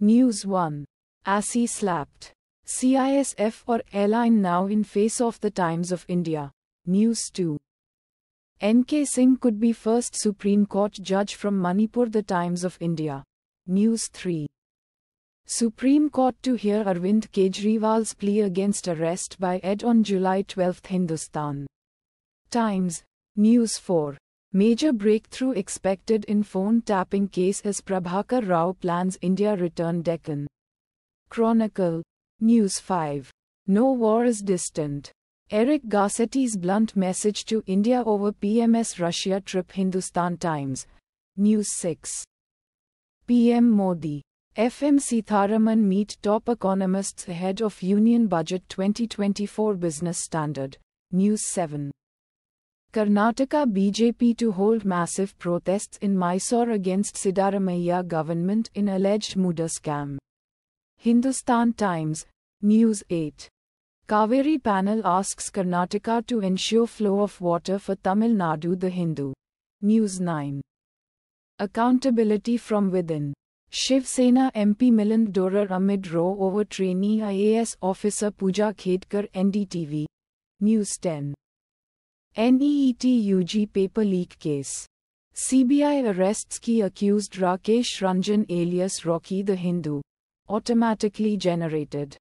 News 1. ASSI slapped. CISF or airline now in face of the Times of India. News 2. N.K. Singh could be first Supreme Court judge from Manipur The Times of India. News 3. Supreme Court to hear Arvind Kejriwal's plea against arrest by ED on July 12 Hindustan. Times. News 4. Major breakthrough expected in phone tapping case as Prabhakar Rao plans India return Deccan. Chronicle. News 5. No war is distant. Eric Garcetti's blunt message to India over PMS Russia trip Hindustan Times. News 6. PM Modi. FM Sitharaman meet top economists ahead of Union Budget 2024 Business Standard. News 7. Karnataka BJP to hold massive protests in Mysore against Siddharamaiah government in alleged Muda scam. Hindustan Times, News 8. Kaveri panel asks Karnataka to ensure flow of water for Tamil Nadu The Hindu. News 9. Accountability from within. Shiv Sena MP Milan Dora amid row over trainee IAS officer Puja Khedkar NDTV. News 10. NEET-UG paper leak case. CBI arrests key accused Rakesh Ranjan alias Rocky the Hindu. Automatically generated.